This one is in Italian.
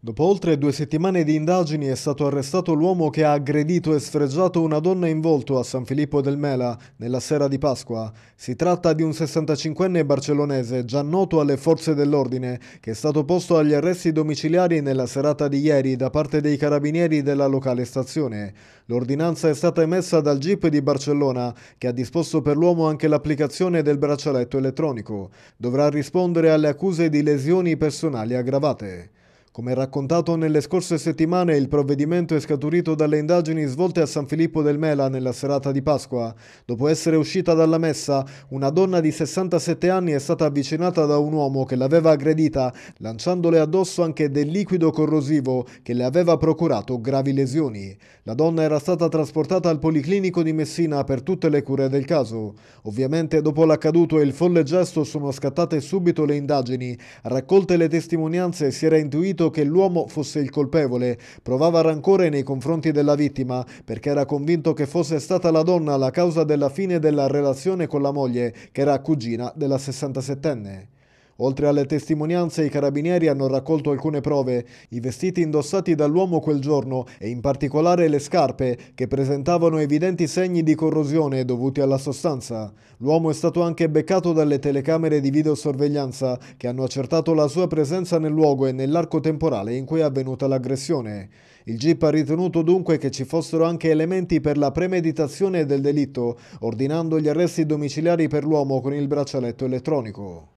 Dopo oltre due settimane di indagini è stato arrestato l'uomo che ha aggredito e sfregiato una donna in volto a San Filippo del Mela nella sera di Pasqua. Si tratta di un 65enne barcellonese già noto alle forze dell'ordine che è stato posto agli arresti domiciliari nella serata di ieri da parte dei carabinieri della locale stazione. L'ordinanza è stata emessa dal GIP di Barcellona che ha disposto per l'uomo anche l'applicazione del braccialetto elettronico. Dovrà rispondere alle accuse di lesioni personali aggravate. Come raccontato nelle scorse settimane, il provvedimento è scaturito dalle indagini svolte a San Filippo del Mela nella serata di Pasqua. Dopo essere uscita dalla messa, una donna di 67 anni è stata avvicinata da un uomo che l'aveva aggredita, lanciandole addosso anche del liquido corrosivo che le aveva procurato gravi lesioni. La donna era stata trasportata al policlinico di Messina per tutte le cure del caso. Ovviamente dopo l'accaduto e il folle gesto sono scattate subito le indagini. Raccolte le testimonianze si era intuito che l'uomo fosse il colpevole, provava rancore nei confronti della vittima perché era convinto che fosse stata la donna la causa della fine della relazione con la moglie, che era cugina della 67enne. Oltre alle testimonianze, i carabinieri hanno raccolto alcune prove, i vestiti indossati dall'uomo quel giorno e in particolare le scarpe, che presentavano evidenti segni di corrosione dovuti alla sostanza. L'uomo è stato anche beccato dalle telecamere di videosorveglianza, che hanno accertato la sua presenza nel luogo e nell'arco temporale in cui è avvenuta l'aggressione. Il GIP ha ritenuto dunque che ci fossero anche elementi per la premeditazione del delitto, ordinando gli arresti domiciliari per l'uomo con il braccialetto elettronico.